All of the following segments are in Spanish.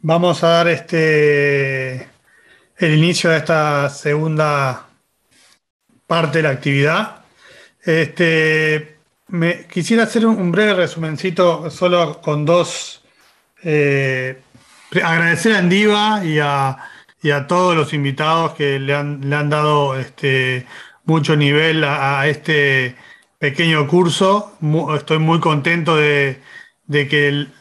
Vamos a dar este el inicio de esta segunda parte de la actividad. Este, me, quisiera hacer un, breve resumencito solo con dos. Eh, agradecer a Andiva y a, y a, todos los invitados que le han, dado este, mucho nivel a, este pequeño curso. estoy muy contento de, de que el,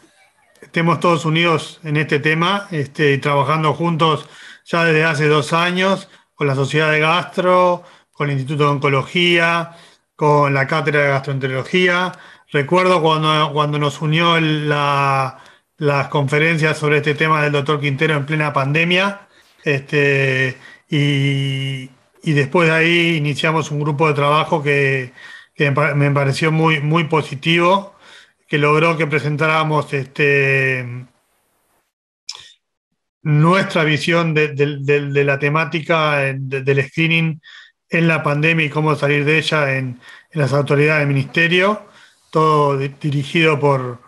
estemos todos unidos en este tema, este, trabajando juntos ya desde hace dos años con la Sociedad de Gastro, con el Instituto de Oncología, con la Cátedra de Gastroenterología. Recuerdo cuando, nos unió las conferencias sobre este tema del doctor Quintero en plena pandemia. Este, y, después de ahí iniciamos un grupo de trabajo que, me pareció muy, muy positivo que logró que presentáramos este, nuestra visión de, la temática eh, del screening en la pandemia y cómo salir de ella en, las autoridades del ministerio, todo dirigido por,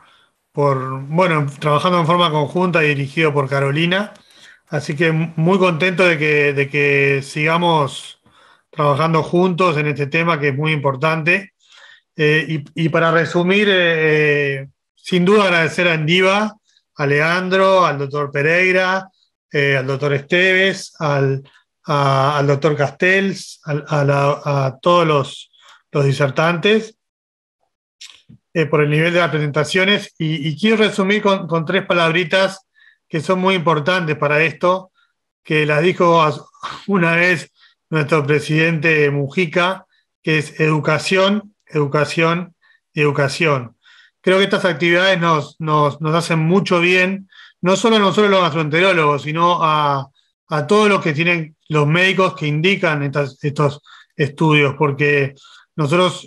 por, bueno, trabajando en forma conjunta y dirigido por Carolina. Así que muy contento de que, de que sigamos trabajando juntos en este tema que es muy importante eh, y, para resumir, eh, eh, sin duda agradecer a Endiva, a Leandro, al doctor Pereira, al doctor Esteves, al, doctor Castells, a, todos los, disertantes por el nivel de las presentaciones. Y, quiero resumir con, tres palabritas que son muy importantes para esto, que las dijo una vez nuestro presidente Mujica, que es educación, educación educación. Creo que estas actividades nos, hacen mucho bien, no solo a nosotros los gastroenterólogos, sino a, todos los que tienen los médicos que indican estos estudios, porque nosotros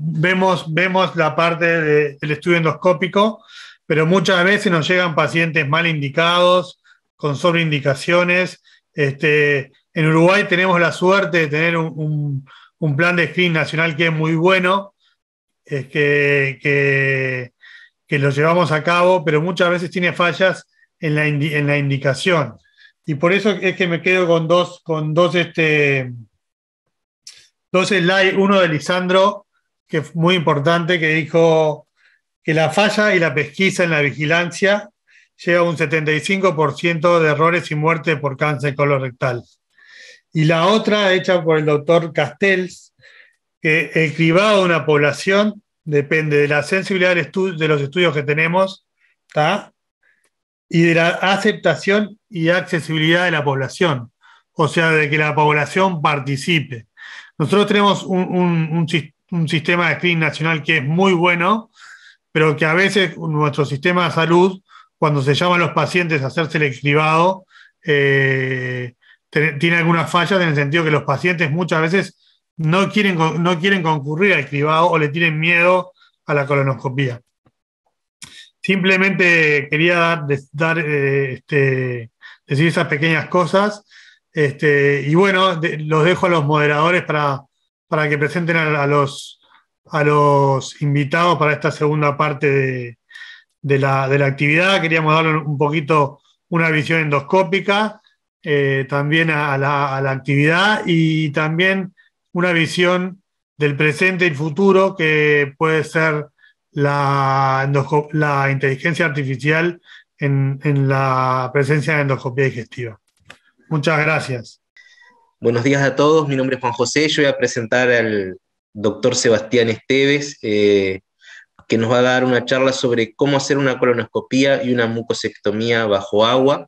vemos, vemos la parte del estudio endoscópico, pero muchas veces nos llegan pacientes mal indicados, con sobreindicaciones. Este, en Uruguay tenemos la suerte de tener un, un plan de screen nacional que es muy bueno, es que, que, lo llevamos a cabo, pero muchas veces tiene fallas en la, indicación. Y por eso es que me quedo con dos, con dos, este, dos slides, uno de Lisandro, que es muy importante, que dijo que la falla y la pesquisa en la vigilancia lleva un 75% de errores y muerte por cáncer colorectal y la otra hecha por el doctor Castells, que el cribado de una población depende de la sensibilidad de los estudios que tenemos y de la aceptación y accesibilidad de la población, o sea, de que la población participe. Nosotros tenemos un, sistema de screening nacional que es muy bueno, pero que a veces nuestro sistema de salud, cuando se llaman los pacientes a hacerse el cribado, eh, tiene algunas fallas en el sentido que los pacientes muchas veces no quieren, no quieren concurrir al cribado o le tienen miedo a la colonoscopía. Simplemente quería dar, eh, este, decir esas pequeñas cosas. Este, y bueno, los dejo a los moderadores para, que presenten a, los, invitados para esta segunda parte de, la, de la actividad. Queríamos darle un poquito una visión endoscópica eh, también a la, actividad y también una visión del presente y futuro que puede ser la, inteligencia artificial en, la presencia de endoscopía digestiva. Muchas gracias. Buenos días a todos, mi nombre es Juan José, yo voy a presentar al doctor Sebastián Esteves, eh, que nos va a dar una charla sobre cómo hacer una colonoscopía y una mucosectomía bajo agua.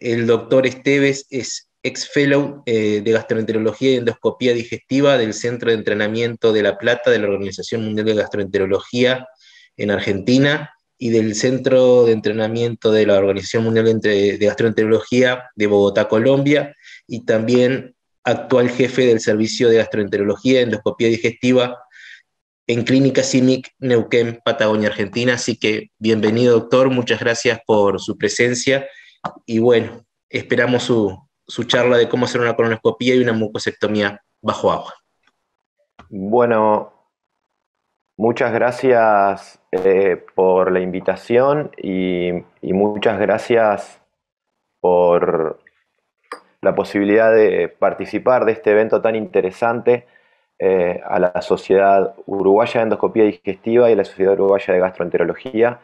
El doctor Esteves es ex fellow eh, de gastroenterología y endoscopía digestiva del Centro de Entrenamiento de La Plata de la Organización Mundial de Gastroenterología en Argentina y del Centro de Entrenamiento de la Organización Mundial de Gastroenterología de Bogotá, Colombia, y también actual jefe del Servicio de Gastroenterología y Endoscopía Digestiva en Clínica CIMIC Neuquén, Patagonia, Argentina. Así que bienvenido, doctor. Muchas gracias por su presencia y bueno, esperamos su, charla de cómo hacer una colonoscopía y una mucosectomía bajo agua. Bueno, muchas gracias eh, por la invitación y, muchas gracias por la posibilidad de participar de este evento tan interesante eh, a la Sociedad Uruguaya de Endoscopía Digestiva y a la Sociedad Uruguaya de Gastroenterología.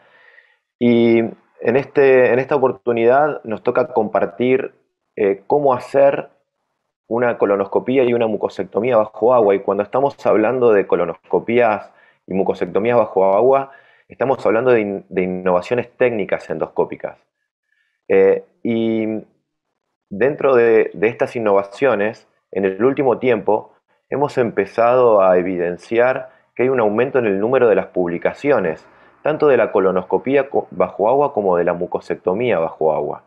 Y este, en, esta oportunidad nos toca compartir eh, cómo hacer una colonoscopía y una mucosectomía bajo agua. Y cuando estamos hablando de colonoscopías y mucosectomías bajo agua, estamos hablando de, innovaciones técnicas endoscópicas. Eh, y dentro de estas innovaciones, en el último tiempo, hemos empezado a evidenciar que hay un aumento en el número de las publicaciones tanto de la colonoscopía bajo agua como de la mucosectomía bajo agua.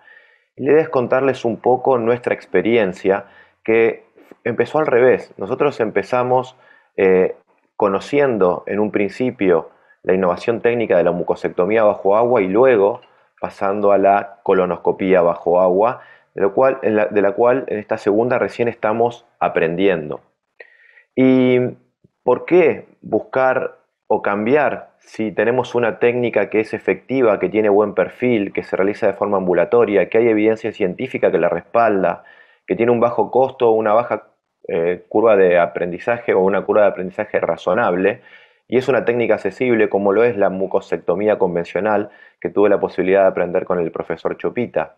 Y la idea contarles un poco nuestra experiencia que empezó al revés. Nosotros empezamos eh, conociendo en un principio la innovación técnica de la mucosectomía bajo agua y luego pasando a la colonoscopía bajo agua, de, lo cual, de la cual en esta segunda recién estamos aprendiendo. ¿Y por qué buscar o cambiar si tenemos una técnica que es efectiva, que tiene buen perfil, que se realiza de forma ambulatoria, que hay evidencia científica que la respalda, que tiene un bajo costo, una baja eh, curva de aprendizaje o una curva de aprendizaje razonable, y es una técnica accesible como lo es la mucosectomía convencional que tuve la posibilidad de aprender con el profesor Chopita.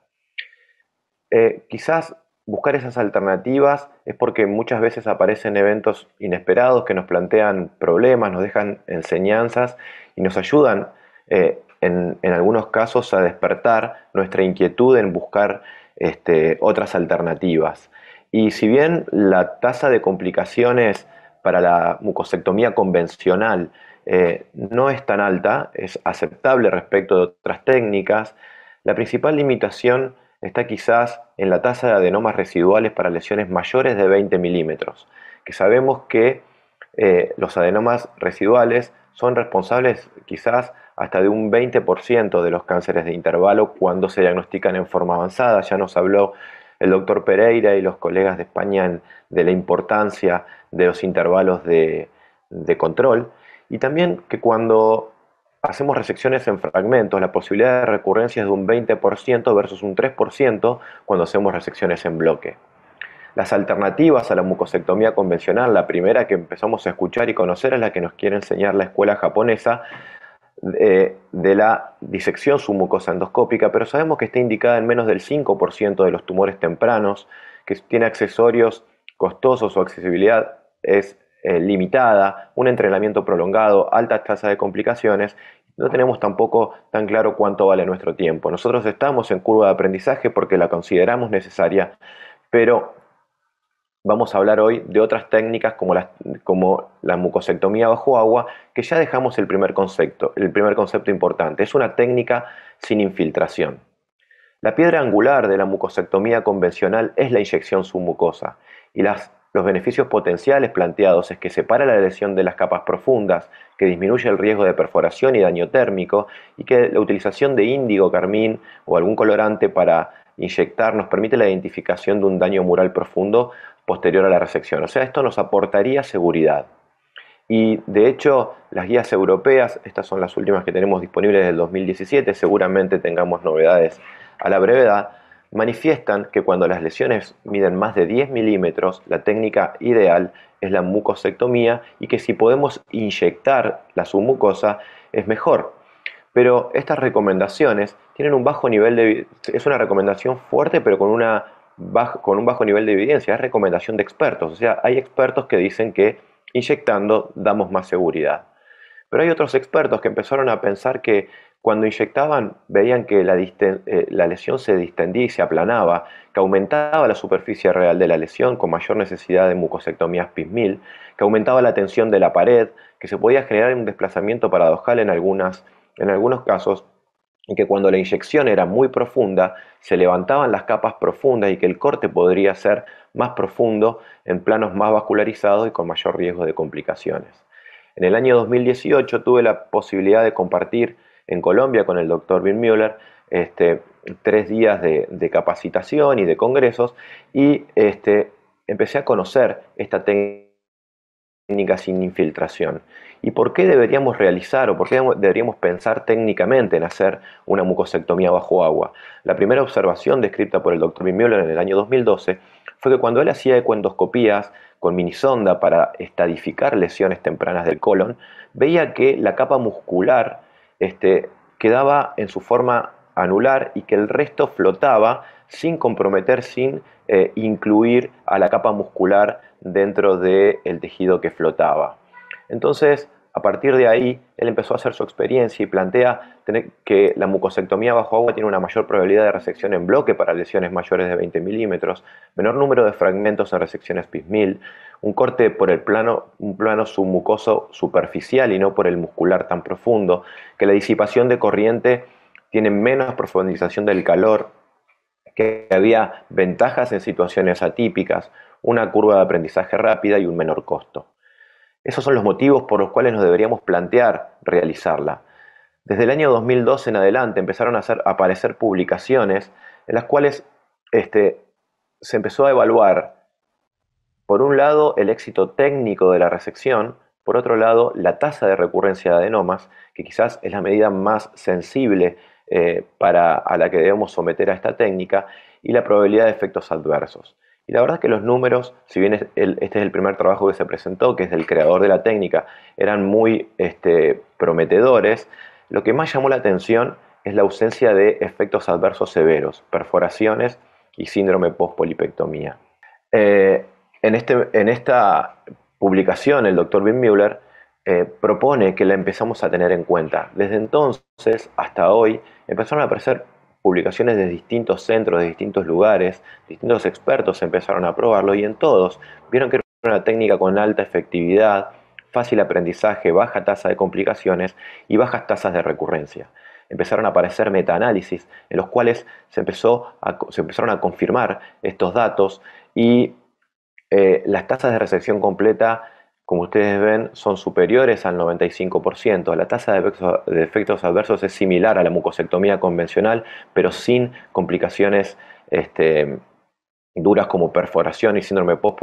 Eh, quizás buscar esas alternativas es porque muchas veces aparecen eventos inesperados que nos plantean problemas, nos dejan enseñanzas y nos ayudan eh, en, algunos casos a despertar nuestra inquietud en buscar este, otras alternativas. Y si bien la tasa de complicaciones para la mucosectomía convencional eh, no es tan alta, es aceptable respecto de otras técnicas, la principal limitación está quizás en la tasa de adenomas residuales para lesiones mayores de 20 milímetros, que sabemos que eh, los adenomas residuales son responsables quizás hasta de un 20% de los cánceres de intervalo cuando se diagnostican en forma avanzada. Ya nos habló el doctor Pereira y los colegas de España de la importancia de los intervalos de control. Y también que cuando hacemos resecciones en fragmentos, la posibilidad de recurrencia es de un 20% versus un 3% cuando hacemos resecciones en bloque. Las alternativas a la mucosectomía convencional, la primera que empezamos a escuchar y conocer es la que nos quiere enseñar la escuela japonesa eh, de, la disección submucosa endoscópica, pero sabemos que está indicada en menos del 5% de los tumores tempranos, que tiene accesorios costosos, su accesibilidad es eh, limitada, un entrenamiento prolongado, alta tasa de complicaciones. No tenemos tampoco tan claro cuánto vale nuestro tiempo. Nosotros estamos en curva de aprendizaje porque la consideramos necesaria, pero vamos a hablar hoy de otras técnicas como la, como la mucosectomía bajo agua, que ya dejamos el primer concepto, el primer concepto importante. Es una técnica sin infiltración. La piedra angular de la mucosectomía convencional es la inyección submucosa y las los beneficios potenciales planteados es que separa la lesión de las capas profundas, que disminuye el riesgo de perforación y daño térmico, y que la utilización de índigo, carmín o algún colorante para inyectar nos permite la identificación de un daño mural profundo posterior a la resección. O sea, esto nos aportaría seguridad. Y de hecho, las guías europeas, estas son las últimas que tenemos disponibles del 2017, seguramente tengamos novedades a la brevedad, manifiestan que cuando las lesiones miden más de 10 milímetros, la técnica ideal es la mucosectomía y que si podemos inyectar la submucosa es mejor. Pero estas recomendaciones tienen un bajo nivel de... es una recomendación fuerte pero con, una con un bajo nivel de evidencia, es recomendación de expertos. O sea, hay expertos que dicen que inyectando damos más seguridad. Pero hay otros expertos que empezaron a pensar que cuando inyectaban, veían que eh, la, lesión se distendía y se aplanaba, que aumentaba la superficie real de la lesión con mayor necesidad de mucosectomías pismil, que aumentaba la tensión de la pared, que se podía generar un desplazamiento paradojal en, en algunos casos, y que cuando la inyección era muy profunda, se levantaban las capas profundas y que el corte podría ser más profundo en planos más vascularizados y con mayor riesgo de complicaciones. En el año 2018 tuve la posibilidad de compartir en Colombia con el doctor Bill Müller, este, tres días de, capacitación y de congresos, y este, empecé a conocer esta técnica sin infiltración. ¿Y por qué deberíamos realizar o por qué deberíamos pensar técnicamente en hacer una mucosectomía bajo agua? La primera observación descrita por el doctor Bill Müller en el año 2012 fue que cuando él hacía ecuendoscopías con minisonda para estadificar lesiones tempranas del colon, veía que la capa muscular este, quedaba en su forma anular y que el resto flotaba sin comprometer, sin eh, incluir a la capa muscular dentro del tejido que flotaba. Entonces, a partir de ahí, él empezó a hacer su experiencia y plantea que la mucosectomía bajo agua tiene una mayor probabilidad de resección en bloque para lesiones mayores de 20 milímetros, menor número de fragmentos en resecciones pismil, un corte por el plano, un plano submucoso superficial y no por el muscular tan profundo, que la disipación de corriente tiene menos profundización del calor, que había ventajas en situaciones atípicas, una curva de aprendizaje rápida y un menor costo. Esos son los motivos por los cuales nos deberíamos plantear realizarla. Desde el año 2012 en adelante empezaron a, aparecer publicaciones en las cuales este, se empezó a evaluar, por un lado, el éxito técnico de la resección, por otro lado, la tasa de recurrencia de adenomas, que quizás es la medida más sensible eh, a la que debemos someter a esta técnica, y la probabilidad de efectos adversos. Y la verdad es que los números, si bien este es el primer trabajo que se presentó, que es del creador de la técnica, eran muy este, prometedores, lo que más llamó la atención es la ausencia de efectos adversos severos, perforaciones y síndrome post-polipectomía. Eh, en, este, en, esta publicación, el doctor Wim Müller eh, propone que la empezamos a tener en cuenta. Desde entonces hasta hoy empezaron a aparecer publicaciones de distintos centros, de distintos lugares, distintos expertos empezaron a probarlo y en todos vieron que era una técnica con alta efectividad, fácil aprendizaje, baja tasa de complicaciones y bajas tasas de recurrencia. Empezaron a aparecer metaanálisis en los cuales se, empezó se empezaron a confirmar estos datos y eh, las tasas de recepción completa como ustedes ven, son superiores al 95%. La tasa de efectos adversos es similar a la mucosectomía convencional, pero sin complicaciones este, duras como perforación y síndrome post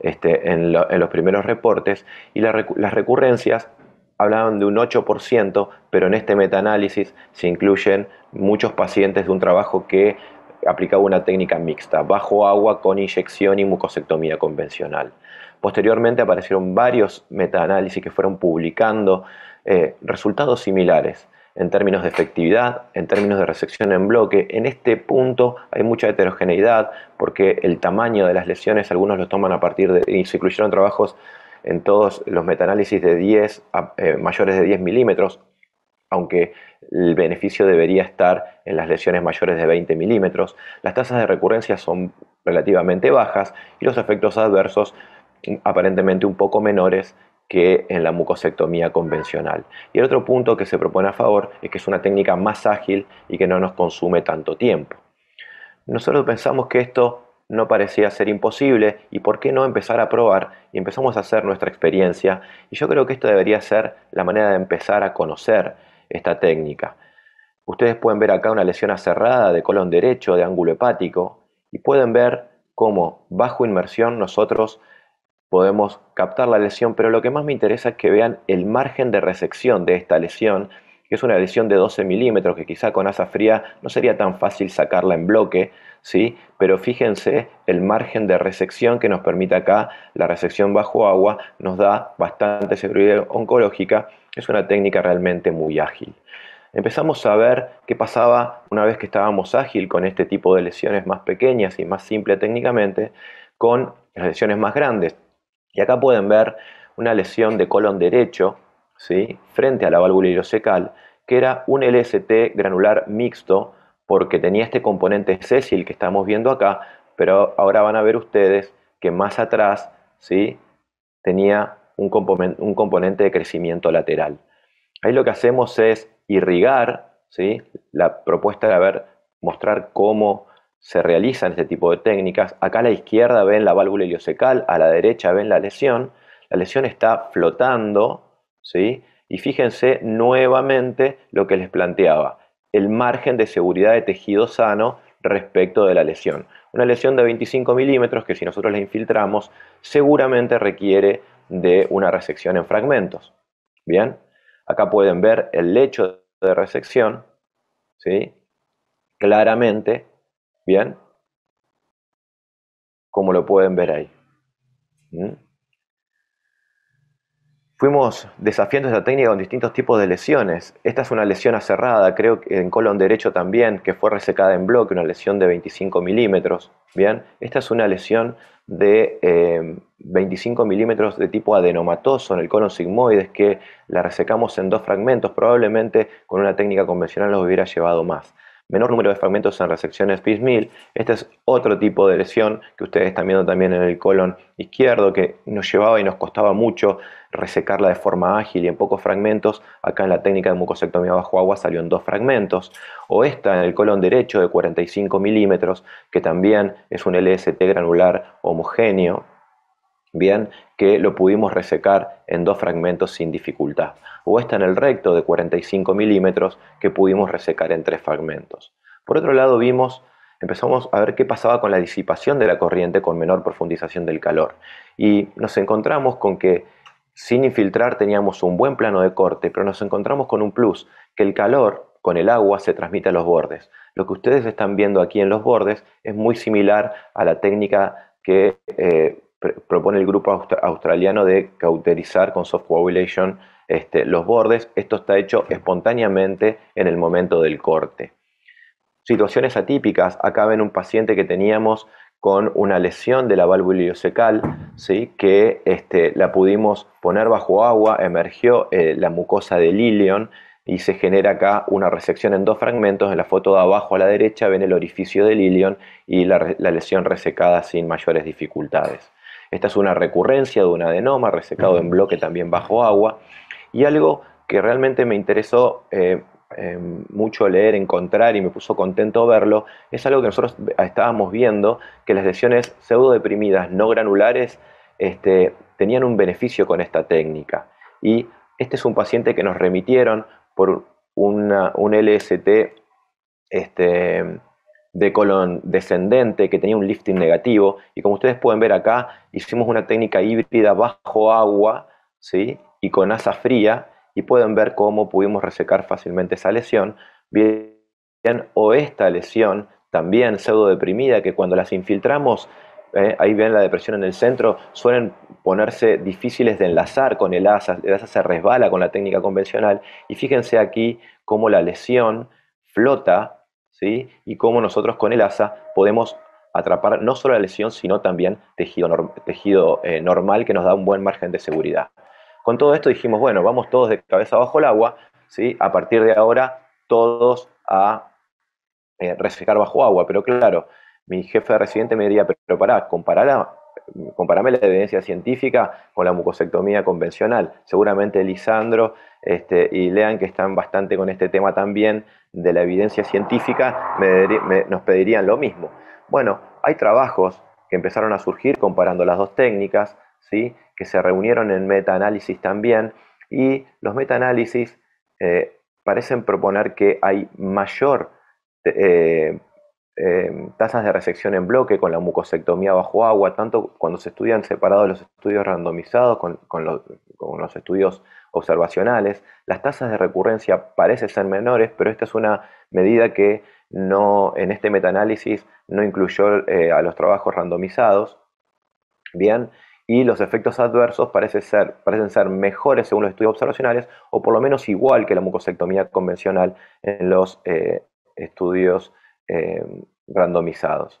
este, en, los primeros reportes. Y las recurrencias hablaban de un 8%, pero en este metaanálisis se incluyen muchos pacientes de un trabajo que aplicaba una técnica mixta, bajo agua con inyección y mucosectomía convencional. Posteriormente aparecieron varios metaanálisis que fueron publicando eh, resultados similares en términos de efectividad, en términos de resección en bloque. En este punto hay mucha heterogeneidad porque el tamaño de las lesiones, algunos lo toman a partir de, y se incluyeron trabajos en todos los metaanálisis de 10, eh, mayores de 10 milímetros, aunque el beneficio debería estar en las lesiones mayores de 20 milímetros. Las tasas de recurrencia son relativamente bajas y los efectos adversos aparentemente un poco menores que en la mucosectomía convencional. Y el otro punto que se propone a favor es que es una técnica más ágil y que no nos consume tanto tiempo. Nosotros pensamos que esto no parecía ser imposible y por qué no empezar a probar y empezamos a hacer nuestra experiencia y yo creo que esto debería ser la manera de empezar a conocer esta técnica. Ustedes pueden ver acá una lesión cerrada de colon derecho de ángulo hepático y pueden ver cómo bajo inmersión nosotros podemos captar la lesión, pero lo que más me interesa es que vean el margen de resección de esta lesión, que es una lesión de 12 milímetros, que quizá con asa fría no sería tan fácil sacarla en bloque, ¿sí? pero fíjense el margen de resección que nos permite acá, la resección bajo agua, nos da bastante seguridad oncológica, es una técnica realmente muy ágil. Empezamos a ver qué pasaba una vez que estábamos ágil con este tipo de lesiones más pequeñas y más simple técnicamente, con las lesiones más grandes, y acá pueden ver una lesión de colon derecho, ¿sí? frente a la válvula ileocecal, que era un LST granular mixto, porque tenía este componente sésil que estamos viendo acá, pero ahora van a ver ustedes que más atrás ¿sí? tenía un, un componente de crecimiento lateral. Ahí lo que hacemos es irrigar, ¿sí? la propuesta de ver, mostrar cómo se realizan este tipo de técnicas. Acá a la izquierda ven la válvula iliocecal, a la derecha ven la lesión. La lesión está flotando, ¿sí? Y fíjense nuevamente lo que les planteaba, el margen de seguridad de tejido sano respecto de la lesión. Una lesión de 25 milímetros que si nosotros la infiltramos seguramente requiere de una resección en fragmentos. Bien, acá pueden ver el lecho de resección, ¿sí? claramente ¿Bien? Como lo pueden ver ahí. ¿Mm? Fuimos desafiando esta técnica con distintos tipos de lesiones. Esta es una lesión acerrada, creo que en colon derecho también, que fue resecada en bloque, una lesión de 25 milímetros. Bien, esta es una lesión de 25 eh, milímetros de tipo adenomatoso en el colon sigmoides que la resecamos en dos fragmentos. Probablemente con una técnica convencional nos hubiera llevado más menor número de fragmentos en resecciones piecemeal. Este es otro tipo de lesión que ustedes están viendo también en el colon izquierdo, que nos llevaba y nos costaba mucho resecarla de forma ágil y en pocos fragmentos. Acá en la técnica de mucosectomía bajo agua salió en dos fragmentos. O esta en el colon derecho de 45 milímetros, que también es un LST granular homogéneo, bien, que lo pudimos resecar en dos fragmentos sin dificultad, o esta en el recto de 45 milímetros que pudimos resecar en tres fragmentos. Por otro lado vimos, empezamos a ver qué pasaba con la disipación de la corriente con menor profundización del calor, y nos encontramos con que sin infiltrar teníamos un buen plano de corte, pero nos encontramos con un plus, que el calor con el agua se transmite a los bordes. Lo que ustedes están viendo aquí en los bordes es muy similar a la técnica que eh, propone el grupo australiano de cauterizar con soft coagulation este, los bordes. Esto está hecho espontáneamente en el momento del corte. Situaciones atípicas. Acá ven un paciente que teníamos con una lesión de la válvula iliocecal, ¿sí? que este, la pudimos poner bajo agua, emergió eh, la mucosa del ilion y se genera acá una resección en dos fragmentos. En la foto de abajo a la derecha ven el orificio del ilion y la lesión resecada sin mayores dificultades. Esta es una recurrencia de un adenoma resecado en bloque también bajo agua. Y algo que realmente me interesó eh, eh, mucho leer, encontrar y me puso contento verlo, es algo que nosotros estábamos viendo, que las lesiones pseudodeprimidas no granulares este, tenían un beneficio con esta técnica. Y este es un paciente que nos remitieron por un LST este, de colon descendente que tenía un lifting negativo y como ustedes pueden ver acá hicimos una técnica híbrida bajo agua ¿sí? y con asa fría y pueden ver cómo pudimos resecar fácilmente esa lesión bien o esta lesión también pseudo deprimida que cuando las infiltramos eh, ahí ven la depresión en el centro, suelen ponerse difíciles de enlazar con el asa, el asa se resbala con la técnica convencional y fíjense aquí cómo la lesión flota y cómo nosotros con el asa podemos atrapar no solo la lesión, sino también tejido, tejido eh, normal que nos da un buen margen de seguridad. Con todo esto dijimos, bueno, vamos todos de cabeza bajo el agua, ¿sí? a partir de ahora todos a eh, bajo agua, pero claro, mi jefe de residente me diría, pero pará, la comparame la evidencia científica con la mucosectomía convencional. Seguramente Lisandro este, y Lean, que están bastante con este tema también de la evidencia científica, nos pedirían lo mismo. Bueno, hay trabajos que empezaron a surgir comparando las dos técnicas, ¿sí? que se reunieron en metaanálisis también, y los metaanálisis análisis eh, parecen proponer que hay mayor eh, Em, tasas de resección en bloque con la mucosectomía bajo agua, tanto cuando se estudian separados los estudios randomizados con, los, estudios observacionales. Las tasas de recurrencia parecen ser menores, pero esta es una medida que no, en este metaanálisis no incluyó eh, a los trabajos randomizados. Bien, y los efectos adversos parecen ser, parecen ser mejores según los estudios observacionales o por lo menos igual que la mucosectomía convencional en los eh, estudios eh, randomizados.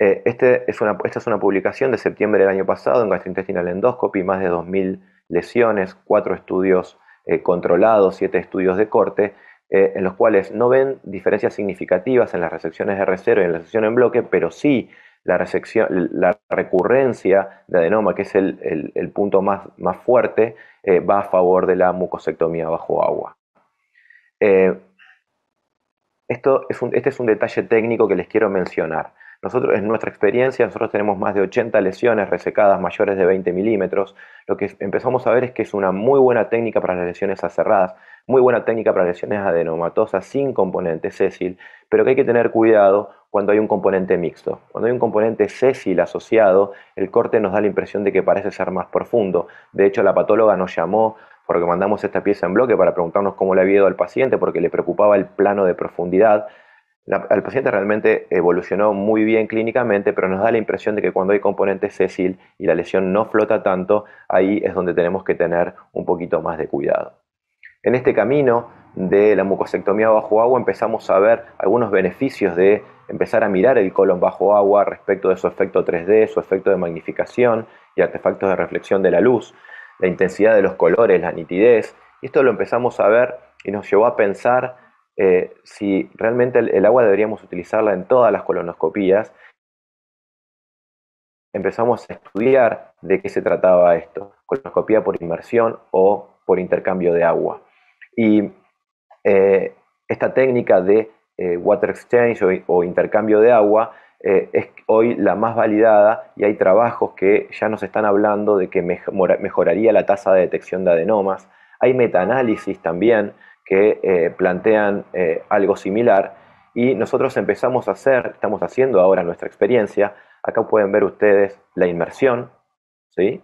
Eh, este esta es una publicación de septiembre del año pasado en Gastrointestinal Endoscopy, más de 2.000 lesiones, cuatro estudios eh, controlados, siete estudios de corte, en los cuales no ven diferencias significativas en las resecciones de R0 y en la resección en bloque, pero sí la, recurrencia de adenoma, que es el, punto más, más fuerte, va a favor de la mucosectomía bajo agua. Esto es un, este es un detalle técnico que les quiero mencionar. Nosotros, en nuestra experiencia, nosotros tenemos más de 80 lesiones resecadas mayores de 20 milímetros. Lo que empezamos a ver es que es una muy buena técnica para las lesiones acerradas muy buena técnica para lesiones adenomatosas sin componente sésil, pero que hay que tener cuidado cuando hay un componente mixto. Cuando hay un componente sésil asociado, el corte nos da la impresión de que parece ser más profundo. De hecho, la patóloga nos llamó porque mandamos esta pieza en bloque para preguntarnos cómo le había ido al paciente, porque le preocupaba el plano de profundidad. Al el paciente realmente evolucionó muy bien clínicamente, pero nos da la impresión de que cuando hay componente sésil y la lesión no flota tanto, ahí es donde tenemos que tener un poquito más de cuidado. En este camino de la mucosectomía bajo agua empezamos a ver algunos beneficios de empezar a mirar el colon bajo agua respecto de su efecto 3D, su efecto de magnificación y artefactos de reflexión de la luz la intensidad de los colores, la nitidez. Y esto lo empezamos a ver y nos llevó a pensar eh, si realmente el, agua deberíamos utilizarla en todas las colonoscopías. Empezamos a estudiar de qué se trataba esto, colonoscopía por inmersión o por intercambio de agua. Y eh, esta técnica de eh, water exchange o intercambio de agua eh, es hoy la más validada y hay trabajos que ya nos están hablando de que mejoraría la tasa de detección de adenomas. Hay metaanálisis también que eh, plantean eh, algo similar y nosotros empezamos a hacer, estamos haciendo ahora nuestra experiencia, acá pueden ver ustedes la inmersión, ¿sí?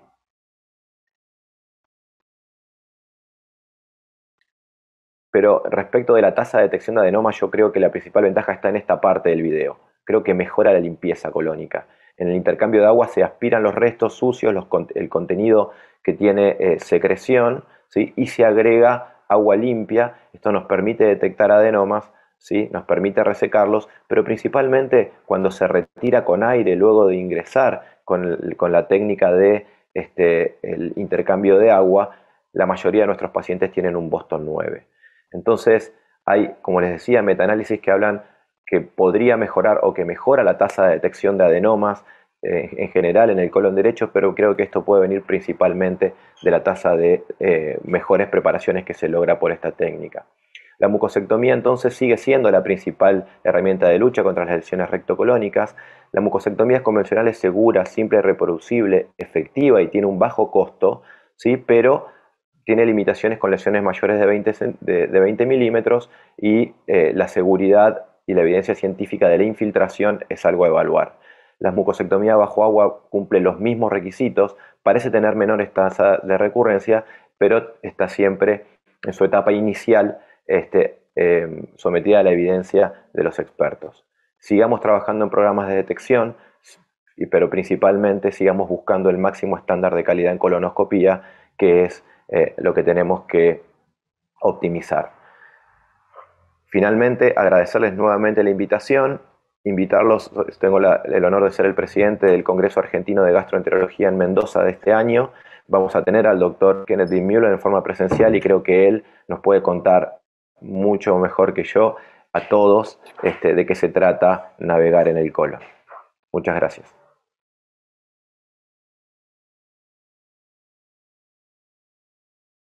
Pero respecto de la tasa de detección de adenomas, yo creo que la principal ventaja está en esta parte del video creo que mejora la limpieza colónica. En el intercambio de agua se aspiran los restos sucios, el contenido que tiene eh, secreción, ¿sí? y se agrega agua limpia. Esto nos permite detectar adenomas, ¿sí? nos permite resecarlos, pero principalmente cuando se retira con aire luego de ingresar con, con la técnica de este, el intercambio de agua, la mayoría de nuestros pacientes tienen un Boston 9. Entonces, hay, como les decía, metaanálisis que hablan que podría mejorar o que mejora la tasa de detección de adenomas eh, en general en el colon derecho, pero creo que esto puede venir principalmente de la tasa de eh, mejores preparaciones que se logra por esta técnica. La mucosectomía entonces sigue siendo la principal herramienta de lucha contra las lesiones rectocolónicas. La mucosectomía convencional es segura, simple, reproducible, efectiva y tiene un bajo costo, ¿sí? pero tiene limitaciones con lesiones mayores de 20, de, 20 milímetros y eh, la seguridad y la evidencia científica de la infiltración es algo a evaluar. La mucosectomía bajo agua cumple los mismos requisitos, parece tener menor tasa de recurrencia, pero está siempre en su etapa inicial este, em, sometida a la evidencia de los expertos. Sigamos trabajando en programas de detección, pero principalmente sigamos buscando el máximo estándar de calidad en colonoscopía, que es eh, lo que tenemos que optimizar. Finalmente, agradecerles nuevamente la invitación, invitarlos, tengo el honor de ser el presidente del Congreso Argentino de Gastroenterología en Mendoza de este año. Vamos a tener al doctor Kenneth D. en forma presencial y creo que él nos puede contar mucho mejor que yo a todos este, de qué se trata navegar en el colon. Muchas gracias.